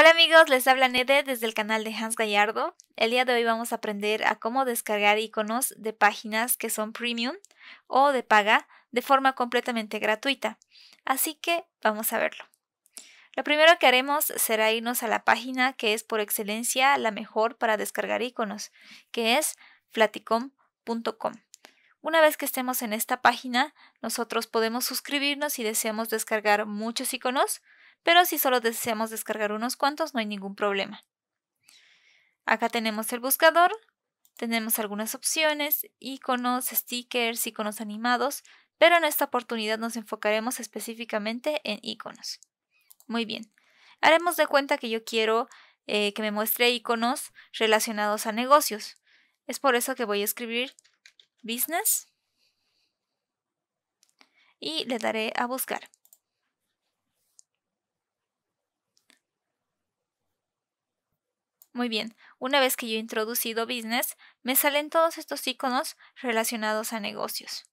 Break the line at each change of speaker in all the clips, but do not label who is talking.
Hola amigos, les habla Nede desde el canal de Hans Gallardo. El día de hoy vamos a aprender a cómo descargar iconos de páginas que son premium o de paga de forma completamente gratuita. Así que vamos a verlo. Lo primero que haremos será irnos a la página que es por excelencia la mejor para descargar iconos, que es flaticom.com. Una vez que estemos en esta página, nosotros podemos suscribirnos si deseamos descargar muchos iconos pero si solo deseamos descargar unos cuantos no hay ningún problema. Acá tenemos el buscador, tenemos algunas opciones, iconos, stickers, iconos animados, pero en esta oportunidad nos enfocaremos específicamente en iconos. Muy bien, haremos de cuenta que yo quiero eh, que me muestre iconos relacionados a negocios. Es por eso que voy a escribir business y le daré a buscar. Muy bien, una vez que yo he introducido business, me salen todos estos iconos relacionados a negocios.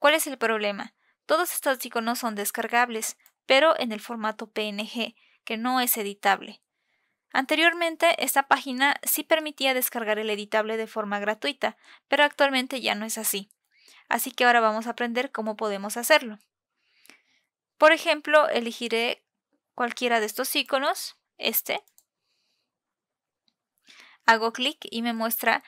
¿Cuál es el problema? Todos estos iconos son descargables, pero en el formato PNG, que no es editable. Anteriormente, esta página sí permitía descargar el editable de forma gratuita, pero actualmente ya no es así. Así que ahora vamos a aprender cómo podemos hacerlo. Por ejemplo, elegiré cualquiera de estos iconos, este, hago clic y me muestra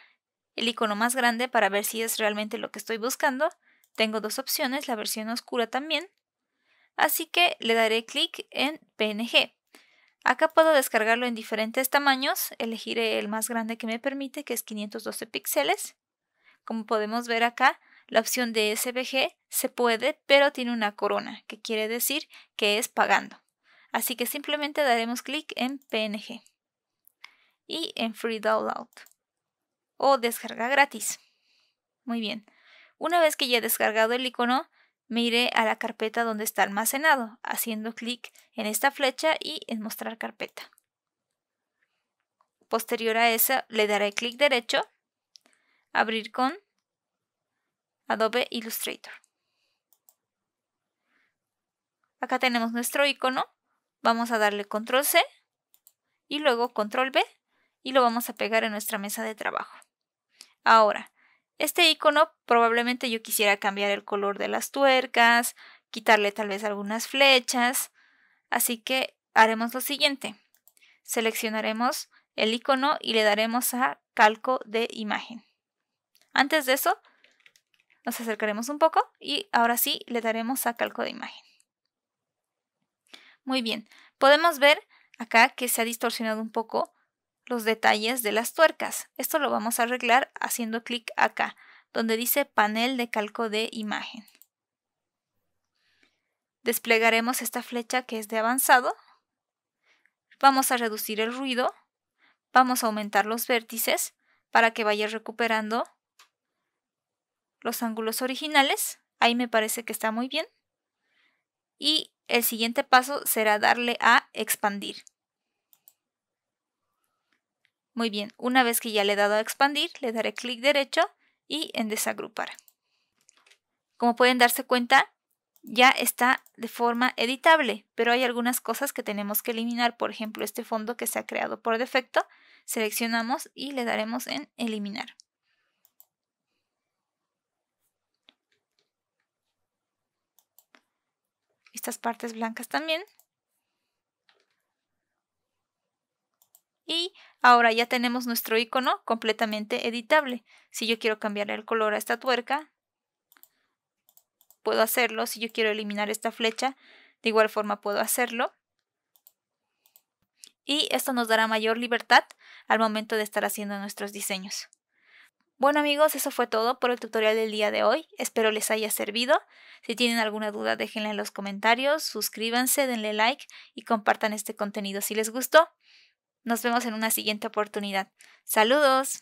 el icono más grande para ver si es realmente lo que estoy buscando. Tengo dos opciones, la versión oscura también. Así que le daré clic en PNG. Acá puedo descargarlo en diferentes tamaños, elegiré el más grande que me permite, que es 512 píxeles. Como podemos ver acá, la opción de SVG se puede, pero tiene una corona, que quiere decir que es pagando. Así que simplemente daremos clic en PNG y en Free Download o descarga gratis. Muy bien. Una vez que ya he descargado el icono, me iré a la carpeta donde está almacenado, haciendo clic en esta flecha y en mostrar carpeta. Posterior a esa, le daré clic derecho, abrir con Adobe Illustrator. Acá tenemos nuestro icono. Vamos a darle control C y luego control B y lo vamos a pegar en nuestra mesa de trabajo. Ahora, este icono probablemente yo quisiera cambiar el color de las tuercas, quitarle tal vez algunas flechas, así que haremos lo siguiente. Seleccionaremos el icono y le daremos a calco de imagen. Antes de eso, nos acercaremos un poco y ahora sí le daremos a calco de imagen. Muy bien, podemos ver acá que se ha distorsionado un poco los detalles de las tuercas. Esto lo vamos a arreglar haciendo clic acá, donde dice panel de calco de imagen. Desplegaremos esta flecha que es de avanzado. Vamos a reducir el ruido. Vamos a aumentar los vértices para que vaya recuperando los ángulos originales. Ahí me parece que está muy bien. Y el siguiente paso será darle a expandir. Muy bien, una vez que ya le he dado a expandir, le daré clic derecho y en desagrupar. Como pueden darse cuenta, ya está de forma editable, pero hay algunas cosas que tenemos que eliminar. Por ejemplo, este fondo que se ha creado por defecto, seleccionamos y le daremos en eliminar. Estas partes blancas también Ahora ya tenemos nuestro icono completamente editable. Si yo quiero cambiar el color a esta tuerca, puedo hacerlo. Si yo quiero eliminar esta flecha, de igual forma puedo hacerlo. Y esto nos dará mayor libertad al momento de estar haciendo nuestros diseños. Bueno amigos, eso fue todo por el tutorial del día de hoy. Espero les haya servido. Si tienen alguna duda déjenla en los comentarios, suscríbanse, denle like y compartan este contenido si les gustó. Nos vemos en una siguiente oportunidad. Saludos.